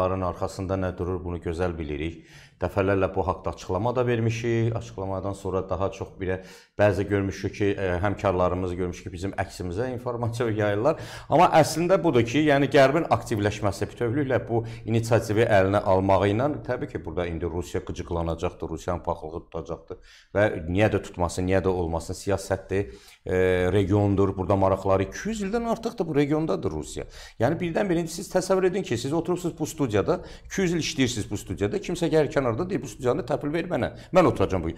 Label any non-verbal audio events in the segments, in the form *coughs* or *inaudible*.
Onların arxasında nə durur, bunu gözəl bilirik. Dəfələrlə bu haqda açıqlama da vermişik. Açıqlamadan sonra daha çox birə bəzi görmüşük ki, e, həmkarlarımız görmüşük ki, bizim əksimizə informasiya yayırlar. Amma əslində budur ki, yəni Qərbin aktivləşməsi bütövlüklə bu inisiativi əlinə almağı ilə təbii ki, burada indi Rusiya qıcıqlanacaqdır, Rusiyanın paxıllığı tutacaqdır və niyə də tutmasın, niyə də olmasın, siyasətdir, e, regiondur. Burada maraqları 200 ildən artıqdır bu regiondadır Rusiya. Yəni birdən-birə siz təsəvvür edin ki, siz oturursunuz bu studiya studiyada 200 il işləyirsiniz bu studiyada. Kimsə gəlir kənarda deyir bu studiyanı təhvil ver mənə. Mən oturacam bu.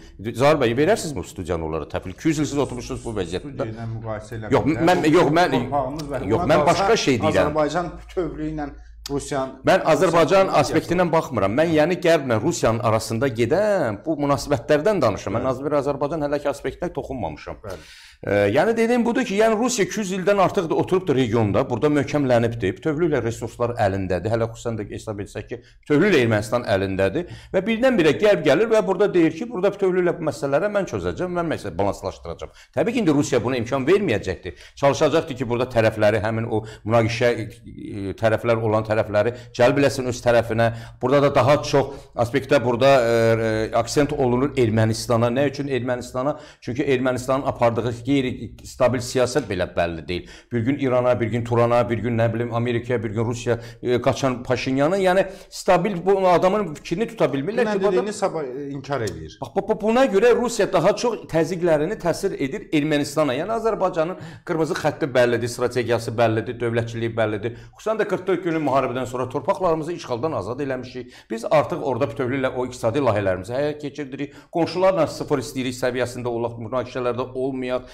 Zahir bəy verərsiniz bu studiyanı onlara təhvil? 200 il siz oturmusunuz bu vəziyyətdə. Deyilən müqayisə eləmək. Yox, mən yox, mən yox, mən başqa şey deyirəm. Azərbaycan bütövlüyü ilə Rusiyan Mən Azərbaycan aspektindən baxmıram. Mən yəni Qərblə Rusiyanın arasında gedən bu münasibətlərdən danışıram. Mən Azərbaycan hələ ki aspektinə toxunmamışam. Bəli. Yəni dediyim budur ki, yəni Rusiya 200 ildən artıq da oturubdur regionda, burada möhkəmlənibdir. Bütövlüklə resurslar əlindədir. Hələ xüsusən də hesab etsək ki, bütövlüklə Ermənistan əlindədir və birdən-birə gəlib gəlir və burada deyir ki, burada bütövlüklə bu məsələlərə mən çözəcəm, mən məsələ balanslaşdıracağam. Təbii ki, indi Rusiya buna imkan verməyəcəkdir. Çalışacaqdır ki, burada tərəfləri həmin o münaqişə e, e, tərəflər olan tərəfləri cəlb eləsin öz tərəfinə. Burada da daha çox aspektdə burada ə, e, ə, aksent olunur Ermənistana. Nə üçün Ermənistana? Çünki Ermənistanın apardığı qeyri-stabil siyasət belə bəlli deyil. Bir gün İrana, bir gün Turana, bir gün nə bilim Amerikaya, bir gün Rusiya e, qaçan Paşinyanı, yəni stabil bu adamın fikrini tuta bilmirlər ki, bu adam sabah e, inkar eləyir. Bax, bax buna görə Rusiya daha çox təzyiqlərini təsir edir Ermənistana. Yəni Azərbaycanın qırmızı xətti bəllidir, strategiyası bəllidir, dövlətçiliyi bəllidir. Xüsusən də 44 günlük müharibədən sonra torpaqlarımızı işğaldan azad eləmişik. Biz artıq orada bütövlüklə o iqtisadi layihələrimizi həyata keçirdirik. Qonşularla sıfır istəyirik səviyyəsində olaq, münaqişələrdə olmayaq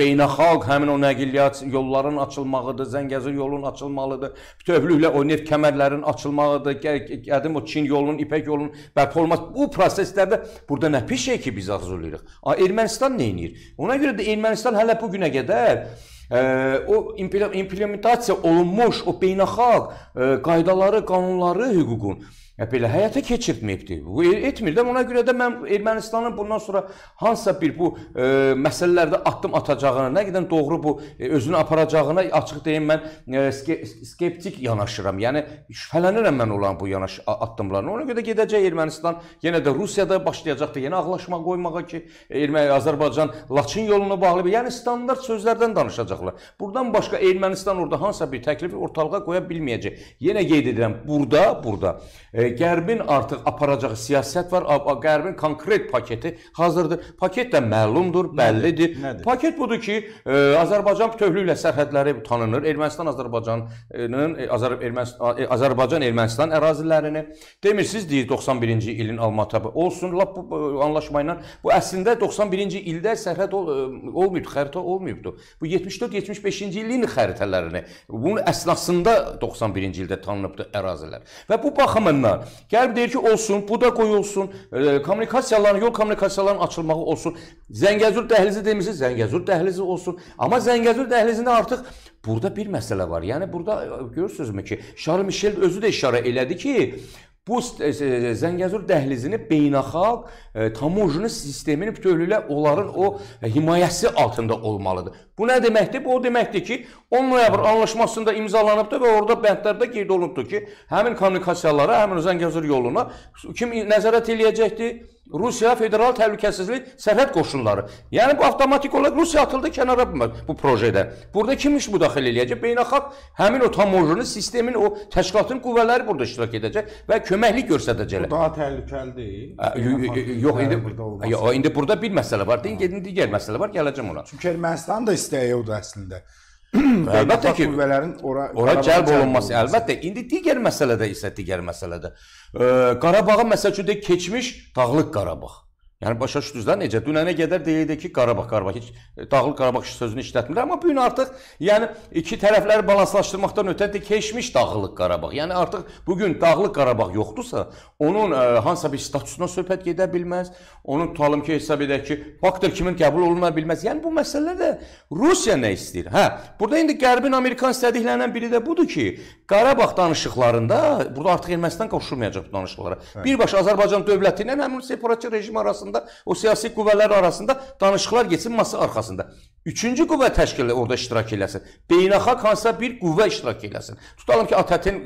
beynəlxalq həmin o nəqliyyat yolların açılmağıdır, Zəngəzur yolunun açılmalıdır. Bütövlüklə o neft kəmərlərinin açılmağıdır, qədim o Çin yolunun, İpək yolunun bərpa olması. Bu proseslərdə burada nə pis şey ki biz arzulayırıq? A Ermənistan nə edir? Ona görə də Ermənistan hələ bu günə qədər Ə, e, o implementasiya olunmuş o beynəlxalq ə, e, qaydaları, qanunları, hüququn Ya belə həyata keçirtməyibdi. Bu e, etmir də. Ona görə də mən Ermənistanın bundan sonra hansısa bir bu e, məsələlərdə addım atacağına, nə qədər doğru bu e, özünü aparacağına açıq deyim mən e, skeptik yanaşıram. Yəni şübhələnirəm mən olan bu yanaş addımlarına. Ona görə də gedəcək Ermənistan yenə də Rusiyada başlayacaqdı yenə ağlaşma qoymağa ki, Erməni Azərbaycan Laçın yolunu bağlayıb. Yəni standart sözlərdən danışacaqlar. Burdan başqa Ermənistan orada hansısa bir təklifi ortalığa qoya bilməyəcək. Yenə qeyd edirəm, burada, burada e, Qərbin artıq aparacağı siyasət var. Qərbin konkret paketi hazırdır. Paket də məlumdur, bəllidir. Nədir? Nədir? Paket budur ki, e, Azərbaycan bütövlüklə sərhədləri tanınır. Ermənistan Azərbaycanın e, e, Azərbaycan Ermənistan ərazilərini demirsiz deyir 91-ci ilin almatabı olsun. Lap bu anlaşma ilə bu əslində 91-ci ildə sərhəd ol, olmayıb, xəritə olmayıbdı. Bu 74-75-ci ilin xəritələrini bunun əsnasında 91-ci ildə tanınıbdı ərazilər. Və bu baxımdan baxımından gəlib deyir ki, olsun, bu da qoyulsun, e, kommunikasiyaların, yol kommunikasiyalarının açılmağı olsun. Zəngəzur dəhlizi demişsiniz, Zəngəzur dəhlizi olsun. Amma Zəngəzur dəhlizində artıq burada bir məsələ var. Yəni burada e, görürsünüzmü ki, Şarl Mişel özü də işarə elədi ki, bu e, e, Zəngəzur dəhlizini beynəlxalq e, tamojini sistemini bütövlüklə onların o e, himayəsi altında olmalıdır. Bu nə deməkdir? Bu o deməkdir ki, 10 noyabr anlaşmasında imzalanıbdı və orada bəndlərdə qeyd olunubdu ki, həmin kommunikasiyalara, həmin Zəngəzur yoluna kim nəzarət eləyəcəkdir? Rusiya Federal Təhlükəsizlik Sərhəd Qoşunları. Yəni bu avtomatik olaraq Rusiya atıldı kənara bu, bu proyektdə. Burada kim iş müdaxilə eləyəcək? Beynəlxalq həmin o tamojini sistemin o təşkilatın qüvvələri burada iştirak edəcək və köməklik göstərəcəklər. Bu daha təhlükəli deyil. Yəni yox indi yox indi burada bir məsələ var. Deyin, digər məsələ var, gələcəm ona. Çünki Ermənistanın da istəyi odur əslində əlbəttə ki, qüvvələrin ora ora cəlb olunması əlbəttə. İndi digər məsələdə isə digər məsələdə ə, Qarabağın məsəl üçün də keçmiş Dağlıq Qarabağ. Yəni başa düşdünüz də necə? Dünənə qədər deyildi ki, Qarabağ, Qarabağ heç e, Dağlıq Qarabağ sözünü işlətmir, amma bu gün artıq yəni iki tərəfləri balanslaşdırmaqdan ötədir keçmiş Dağlıq Qarabağ. Yəni artıq bu gün Dağlıq Qarabağ yoxdursa, onun ə, e, hansısa bir statusuna söhbət gedə bilməz. Onun tutalım ki, hesab edək ki, faktor kimin qəbul oluna bilməz. Yəni bu məsələlər də Rusiya nə istəyir? Hə, burada indi Qərbin Amerikan istədiklərindən biri də budur ki, Qarabağ danışıqlarında burada artıq Ermənistan qoşulmayacaq bu danışıqlara. Hə. Birbaşa Azərbaycan dövləti ilə həmin separatçı rejim arasında arasında, o siyasi qüvvələr arasında danışıqlar geçsin masa arkasında. Üçüncü qüvvə təşkil orada iştirak eləsin. Beynəlxalq hansısa bir qüvvə iştirak eləsin. Tutalım ki, ATƏT-in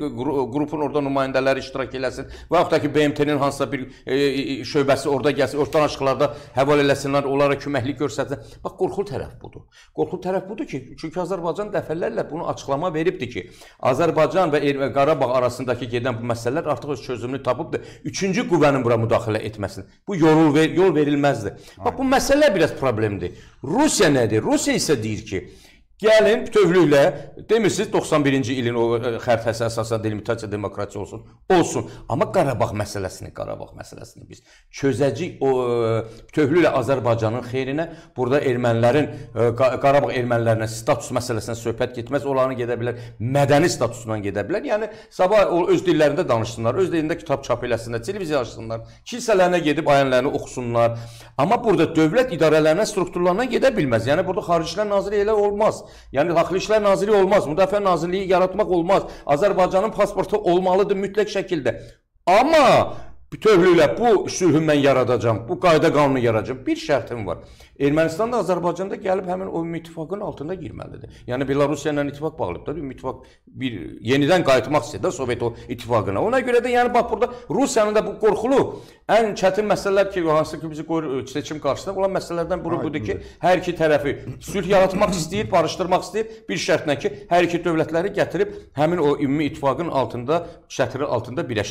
qrupun orada nümayəndələri iştirak eləsin və yaxud da ki, BMT-nin hansısa bir e, e, şöbəsi orada gəlsin, ortadan aşıqlarda həval eləsinlər, onlara köməklik göstərsin. Bax, qorxulu tərəf budur. Qorxulu tərəf budur ki, çünki Azərbaycan dəfələrlə bunu açıqlama veribdi ki, Azərbaycan və Ermə Qarabağ arasındakı gedən bu məsələlər artıq öz çözümünü tapıbdı. Üçüncü qüvvənin bura müdaxilə etməsin. Bu yol, ver, yol verilməzdi. Bax, bu məsələ biraz problemdir. Rusiya nədir? Rusya ise değil ki Gəlin bütövlüklə demirsiniz 91-ci ilin o e, xəritəsi əsasən deyil mutasiya demokratiya olsun. Olsun. Amma Qarabağ məsələsini, Qarabağ məsələsini biz çözəcəyik o e, bütövlüklə Azərbaycanın xeyrinə. Burada ermənilərin e, Qarabağ ermənilərinə status məsələsinə söhbət getməz. Onların gedə bilər mədəni statusundan gedə bilər. Yəni sabah o öz dillərində danışsınlar, öz dilində kitab çap eləsinlər, televiziya açsınlar, kilsələrinə gedib ayənlərini oxusunlar. Amma burada dövlət idarələrinə, strukturlarına gedə bilməz. Yəni burada Xarici İşlər Naziri elə olmaz. Yani Haklı İşler Naziri olmaz. Müdafiə Nazirliyi yaratmak olmaz. Azerbaycan'ın pasportu olmalıdır mütləq şekilde. Ama bütövlüklə bu sülhü mən yaradacam, bu qayda qanunu yaradacam. Bir şərtim var. Ermənistan da Azərbaycan da gəlib həmin o ümumi ittifaqın altında girməlidir. Yəni Belarusya ilə ittifaq bağlıbdır. Ümumi ittifaq bir yenidən qayıtmaq istəyir də Sovet o ittifaqına. Ona görə də yəni bax burada Rusiyanın da bu qorxulu ən çətin məsələlər ki, hansı ki bizi qoyur seçim qarşısında olan məsələlərdən biri budur ki, hər iki tərəfi sülh yaratmaq *coughs* istəyir, barışdırmaq istəyir bir şərtlə ki, hər iki dövlətləri gətirib həmin o ümumi ittifaqın altında şətri altında birləşdirmək